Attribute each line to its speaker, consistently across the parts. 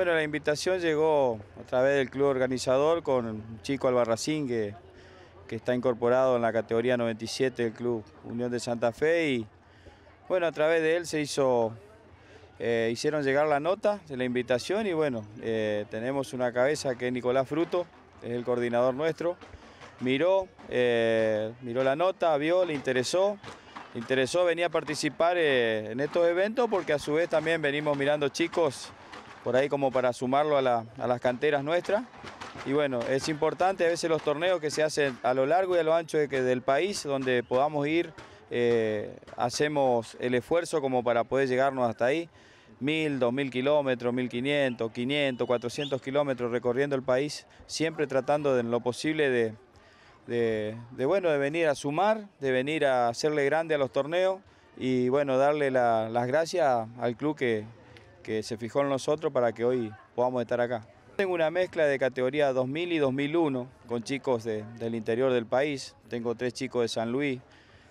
Speaker 1: Bueno, la invitación llegó a través del club organizador con chico Albarracín que, está incorporado en la categoría 97 del club Unión de Santa Fe y bueno, a través de él se hizo, eh, hicieron llegar la nota de la invitación y bueno, eh, tenemos una cabeza que es Nicolás Fruto, es el coordinador nuestro, miró, eh, miró la nota, vio, le interesó, le interesó venir a participar en estos eventos porque a su vez también venimos mirando chicos por ahí como para sumarlo a, las canteras nuestras. Y bueno, es importante a veces los torneos que se hacen a lo largo y a lo ancho de que, del país, donde podamos ir, eh, hacemos el esfuerzo como para poder llegarnos hasta ahí. Mil, dos mil kilómetros, mil quinientos, quinientos, cuatrocientos kilómetros recorriendo el país, siempre tratando de, en lo posible de, bueno, de venir a sumar, de venir a hacerle grande a los torneos y bueno, darle las gracias al club que, que se fijó en nosotros para que hoy podamos estar acá. Tengo una mezcla de categoría 2000 y 2001 con chicos del interior del país. Tengo tres chicos de San Luis,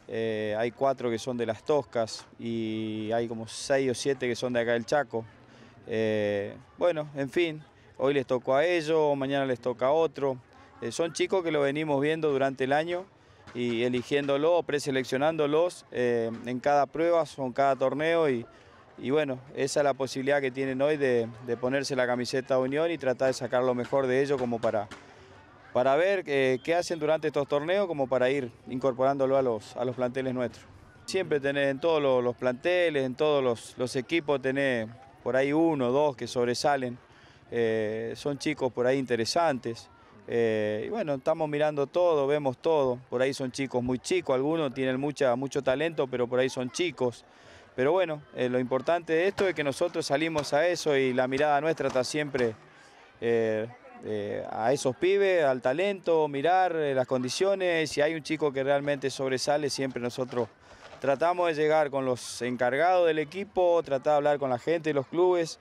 Speaker 1: eh, hay cuatro que son de Las Toscas y hay como seis o siete que son de acá del Chaco. Eh, bueno, en fin, hoy les tocó a ellos, mañana les toca a otro. Eh, son chicos que lo venimos viendo durante el año y eligiéndolos, preseleccionándolos en cada prueba, en cada torneo y y bueno, esa es la posibilidad que tienen hoy de, ponerse la camiseta Unión y tratar de sacar lo mejor de ellos como para, para ver eh, qué hacen durante estos torneos, como para ir incorporándolo a los, a los planteles nuestros. Siempre tenés en todos los, planteles, en todos los, equipos tenés por ahí uno, dos que sobresalen, eh, son chicos por ahí interesantes. Eh, y bueno, estamos mirando todo, vemos todo, por ahí son chicos muy chicos, algunos tienen mucha, mucho talento, pero por ahí son chicos. Pero bueno, eh, lo importante de esto es que nosotros salimos a eso y la mirada nuestra está siempre eh, eh, a esos pibes, al talento, mirar las condiciones. Si hay un chico que realmente sobresale, siempre nosotros tratamos de llegar con los encargados del equipo, tratar de hablar con la gente y los clubes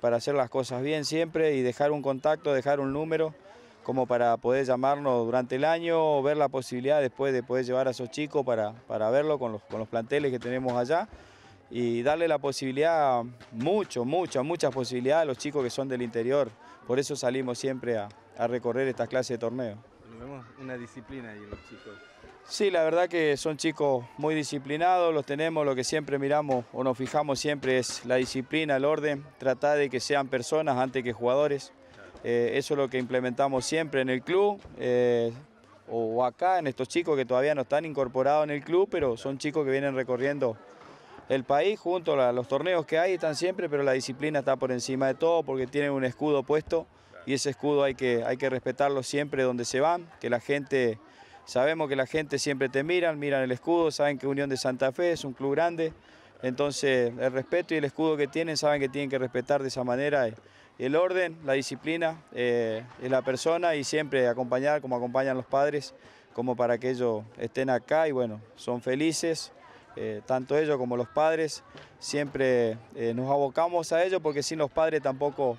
Speaker 1: para hacer las cosas bien siempre y dejar un contacto, dejar un número como para poder llamarnos durante el año, ver la posibilidad después de poder llevar a esos chicos para, para verlo con los, con los planteles que tenemos allá y darle la posibilidad, mucho, muchas, muchas posibilidades a los chicos que son del interior. Por eso salimos siempre a, recorrer estas clases de torneo. Vemos una disciplina ahí los chicos. Sí, la verdad que son chicos muy disciplinados, los tenemos, lo que siempre miramos o nos fijamos siempre es la disciplina, el orden, tratar de que sean personas antes que jugadores. Eh, eso es lo que implementamos siempre en el club eh, o acá en estos chicos que todavía no están incorporados en el club, pero son chicos que vienen recorriendo el país junto a los torneos que hay, están siempre, pero la disciplina está por encima de todo porque tienen un escudo puesto y ese escudo hay que, hay que respetarlo siempre donde se van, que la gente... Sabemos que la gente siempre te miran, miran el escudo, saben que Unión de Santa Fe es un club grande, entonces, el respeto y el escudo que tienen, saben que tienen que respetar de esa manera eh, el orden, la disciplina, eh, la persona y siempre acompañar como acompañan los padres, como para que ellos estén acá y bueno, son felices, eh, tanto ellos como los padres, siempre nos abocamos a ellos porque sin los padres tampoco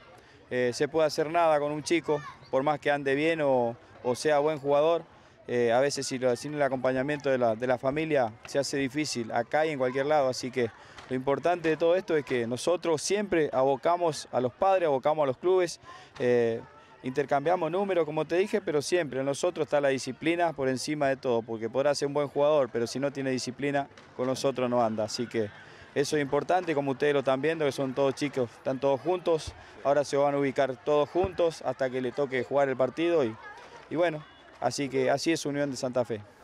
Speaker 1: se puede hacer nada con un chico, por más que ande bien o sea buen jugador. Eh, a veces si lo, sin el acompañamiento de la, familia se hace difícil acá y en cualquier lado. Así que lo importante de todo esto es que nosotros siempre abocamos a los padres, abocamos a los clubes, eh, intercambiamos números, como te dije, pero siempre en nosotros está la disciplina por encima de todo, porque podrá ser un buen jugador, pero si no tiene disciplina, con nosotros no anda. Así que eso es importante, como ustedes lo están viendo, que son todos chicos, están todos juntos. Ahora se van a ubicar todos juntos hasta que le toque jugar el partido y, y bueno, Así que así es Unión de Santa Fe.